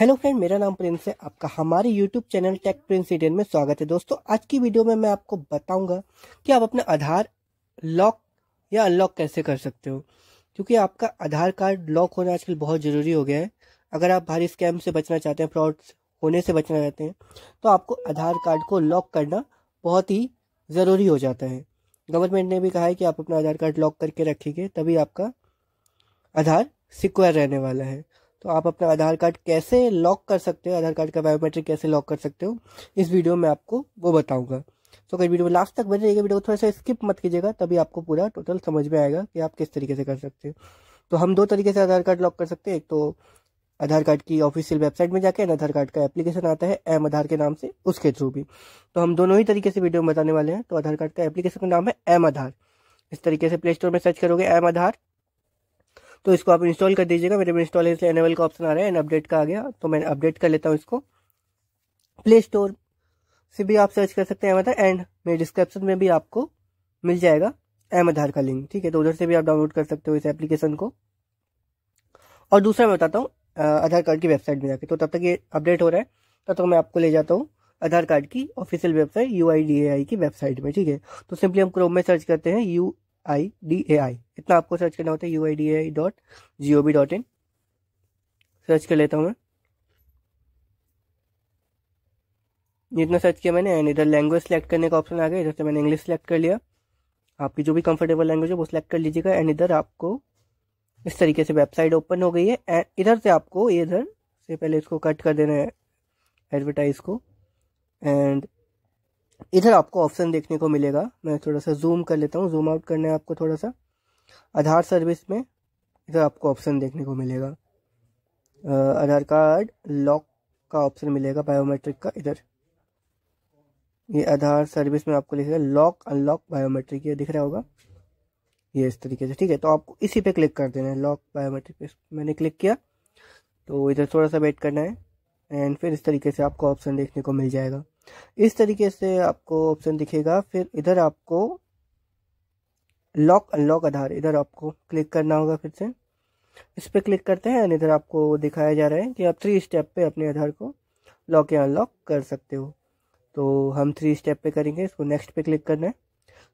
hello friend मेरा नाम Prince है आपका हमारे YouTube channel Tech Prince Indian में स्वागत है दोस्तों आज की वीडियो में मैं आपको बताऊंगा कि आप अपना आधार लॉक या अनलॉक कैसे कर सकते हो क्योंकि आपका आधार कार्ड लॉक होना आजकल बहुत ज़रूरी हो गया है अगर आप भारी स्कैम से बचना चाहते हैं फ्रॉड होने से बचना चाहते हैं तो आपको आधार कार्ड को लॉक करना बहुत ही ज़रूरी हो जाता है गवर्नमेंट ने भी कहा है कि आप अपना आधार कार्ड लॉक करके रखेंगे तभी आपका आधार सिक्योर रहने वाला है तो आप अपना आधार कार्ड कैसे लॉक कर सकते हो आधार कार्ड का बायोमेट्रिक कैसे लॉक कर सकते हो इस वीडियो में आपको वो बताऊँगा तो अगर वीडियो लास्ट तक बन रहिएगा वीडियो को थोड़ा सा स्किप मत कीजिएगा तभी आपको पूरा टोटल समझ में आएगा कि आप किस तरीके से कर सकते हो तो हम दो तरीके से आधार कार्ड लॉक कर सकते हैं एक तो आधार कार्ड की ऑफिशियल वेबसाइट में जाके आधार कार्ड का एप्लीकेशन आता है एम आधार के नाम से उसके थ्रू भी तो हम दोनों ही तरीके से वीडियो में बताने वाले हैं तो आधार कार्ड का एप्लीकेशन का नाम है एम आधार इस तरीके से प्ले स्टोर में सर्च करोगे एम आधार तो इसको आप इंस्टॉल कर दीजिएगा मेरे में इंस्टॉल इसलिए एनेबल का ऑप्शन आ रहा है एंड अपडेट का आ गया तो मैं अपडेट कर लेता हूँ इसको प्ले स्टोर से भी आप सर्च कर सकते हैं अहमदार एंड मेरे डिस्क्रिप्शन में भी आपको मिल जाएगा एम आधार का लिंक ठीक है तो उधर से भी आप डाउनलोड कर सकते हो इस एप्लीकेशन को और दूसरा मैं बताता हूँ आधार कार्ड की वेबसाइट में जाके तो तब तक ये अपडेट हो रहा है तब तक मैं आपको ले जाता हूँ आधार कार्ड की ऑफिशियल वेबसाइट यू की वेबसाइट में ठीक है तो सिंपली हम क्रोम में सर्च करते हैं यू आई डी ए आई इतना आपको सर्च करना होता है U I D A I dot G O B dot in search कर लेता हूँ मैं जितना सर्च किया मैंने एंड इधर लैंग्वेज सेलेक्ट करने का ऑप्शन आ गया इधर से मैंने इंग्लिश सेलेक्ट कर लिया आपकी जो भी कंफर्टेबल लैंग्वेज है वो सिलेक्ट कर लीजिएगा एंड इधर आपको इस तरीके से वेबसाइट ओपन हो गई है एंड इधर से आपको इधर से पहले इसको कट कर देना है एडवर्टाइज को एंड इधर आपको ऑप्शन देखने को मिलेगा मैं थोड़ा सा जूम कर लेता हूँ जूम आउट करना है आपको थोड़ा सा आधार सर्विस में इधर आपको ऑप्शन देखने को मिलेगा आधार कार्ड लॉक का ऑप्शन मिलेगा बायोमेट्रिक का इधर ये आधार सर्विस में आपको लिखेगा लॉक अनलॉक बायोमेट्रिक ये दिख रहा होगा ये इस तरीके से ठीक है तो आपको इसी पे क्लिक कर देना है लॉक बायोमेट्रिक पे मैंने क्लिक किया तो इधर थोड़ा सा वेट करना है एंड फिर इस तरीके से आपको ऑप्शन देखने को मिल जाएगा इस तरीके से आपको ऑप्शन दिखेगा फिर इधर आपको लॉक अनलॉक आधार इधर आपको क्लिक करना होगा फिर से इस पर क्लिक करते हैं एंड इधर आपको दिखाया जा रहा है कि आप थ्री स्टेप पे अपने आधार को लॉक या अनलॉक कर सकते हो तो हम थ्री स्टेप पे करेंगे इसको नेक्स्ट पे क्लिक करना है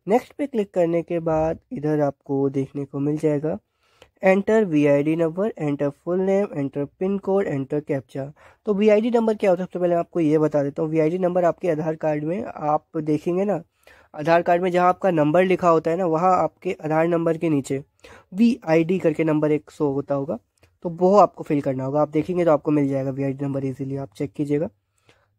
नेक्स्ट पे क्लिक करने के बाद इधर आपको देखने को मिल जाएगा enter V I D number enter full name enter pin code enter captcha तो वी आई डी नंबर क्या होता है सबसे पहले मैं आपको ये बता देता हूँ वी आई डी नंबर आपके आधार कार्ड में आप देखेंगे ना आधार कार्ड में जहाँ आपका नंबर लिखा होता है ना वहाँ आपके आधार नंबर के नीचे वी आई डी करके नंबर एक सौ होता होगा तो वो आपको फिल करना होगा आप देखेंगे तो आपको मिल जाएगा V I D number easily आप चेक कीजिएगा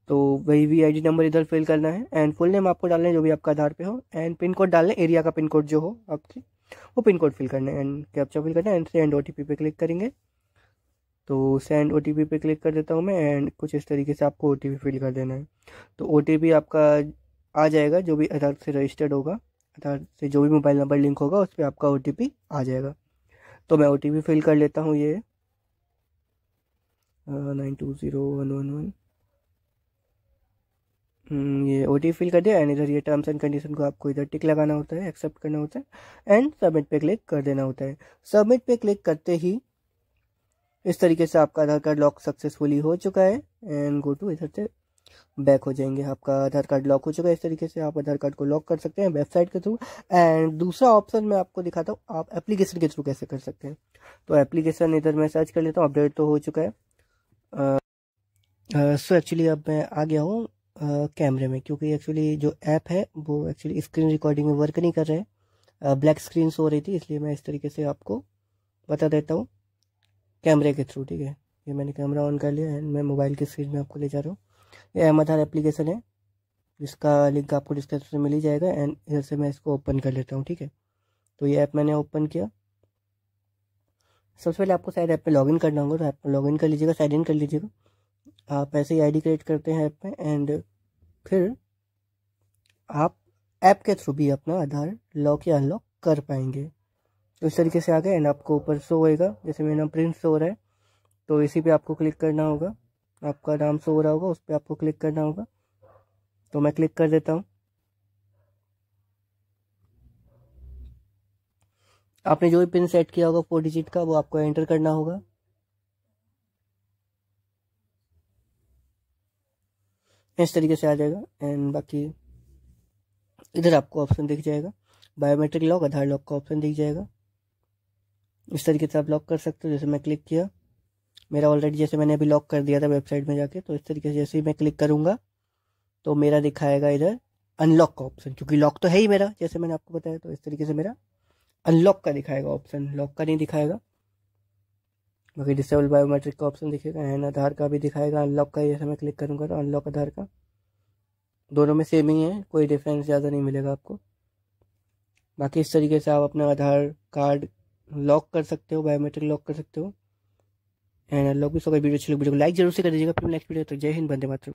तो वही वी आई डी नंबर इधर फिल करना है एंड फुल नेम आपको डालना है जो भी आपका आधार पे हो एंड पिन कोड डालना है एरिया का पिन कोड जो हो आपकी वो पिन कोड फिल करना है एंड कैप्चा फिल करना है and send O T P पे क्लिक करेंगे तो सेंड ओ टी पी पे क्लिक कर देता हूँ मैं एंड कुछ इस तरीके से आपको ओ टी पी फिल कर देना है तो ओ टी पी आपका आ जाएगा जो भी आधार से रजिस्टर्ड होगा आधार से जो भी मोबाइल नंबर लिंक होगा उस पर आपका ओ टी पी आ जाएगा तो मैं ओ टी पी फिल कर लेता हूँ ये nine two zero one one one hmm, ये ओ टी फिल कर दिया एंड इधर ये टर्म्स एंड कंडीशन को आपको इधर टिक लगाना होता है एक्सेप्ट करना होता है एंड सबमिट पे क्लिक कर देना होता है सबमिट पे क्लिक करते ही इस तरीके से आपका आधार कार्ड लॉक सक्सेसफुली हो चुका है एंड गो टू इधर से बैक हो जाएंगे आपका आधार कार्ड लॉक हो चुका है इस तरीके से आप आधार कार्ड को लॉक कर सकते हैं वेबसाइट के थ्रू एंड दूसरा ऑप्शन मैं आपको दिखाता हूँ आप एप्लीकेशन के थ्रू कैसे कर सकते हैं तो एप्लीकेशन इधर मैं सर्च कर लेता हूँ अपडेट तो हो चुका है सो uh, एक्चुअली so अब मैं आ गया हूँ कैमरे में क्योंकि एक्चुअली जो ऐप है वो एक्चुअली स्क्रीन रिकॉर्डिंग में वर्क नहीं कर रहा है ब्लैक स्क्रीन हो रही थी इसलिए मैं इस तरीके से आपको बता देता हूँ कैमरे के थ्रू ठीक है ये मैंने कैमरा ऑन कर लिया एंड मैं मोबाइल की स्क्रीन में आपको ले जा रहा हूँ ये एम आधार एप्लीकेशन है जिसका लिंक आपको डिस्क्रिप्शन में मिल ही जाएगा एंड इधर से मैं इसको ओपन कर लेता हूँ ठीक है तो ये ऐप मैंने ओपन किया सबसे पहले आपको शायद ऐप पे लॉगिन करना होगा तो ऐप में लॉगिन कर लीजिएगा साइन इन कर लीजिएगा आप ऐसे ही आईडी क्रिएट करते हैं ऐप में एंड फिर आप ऐप के थ्रू भी अपना आधार लॉक या अनलॉक कर पाएंगे तो इस तरीके से आ गए एंड आपको ऊपर शो होएगा जैसे मेरा नाम प्रिंस शो रहा है तो इसी पे आपको क्लिक करना होगा आपका नाम शो हो रहा होगा उस पर आपको क्लिक करना होगा तो मैं क्लिक कर देता हूँ आपने जो भी पिन सेट किया होगा फोर डिजिट का वो आपको एंटर करना होगा इस तरीके से आ जाएगा एंड बाकी इधर आपको ऑप्शन दिख जाएगा बायोमेट्रिक लॉक आधार लॉक का ऑप्शन दिख जाएगा इस तरीके से आप लॉक कर सकते हो जैसे मैं क्लिक किया मेरा ऑलरेडी जैसे मैंने अभी लॉक कर दिया था वेबसाइट में जाके तो इस तरीके से जैसे ही मैं क्लिक करूँगा तो मेरा दिखाएगा इधर अनलॉक का ऑप्शन क्योंकि लॉक तो है ही मेरा जैसे मैंने आपको बताया तो इस तरीके से मेरा अनलॉक का दिखाएगा ऑप्शन लॉक का नहीं दिखाएगा बाकी डिसेबल बायोमेट्रिक का ऑप्शन दिखेगा एंड आधार का भी दिखाएगा अनलॉक का जैसे मैं क्लिक करूँगा तो अनलॉक आधार का दोनों में सेम ही है कोई डिफरेंस ज़्यादा नहीं मिलेगा आपको बाकी इस तरीके से आप अपना आधार कार्ड लॉक कर सकते हो बायोमेट्रिक लॉक कर सकते हो एंड लॉक भी सो वीडियो अच्छी लगी वीडियो को लाइक जरूर से कर दीजिएगा फिर नेक्स्ट वीडियो तक तो जय हिंद बंदे मात्र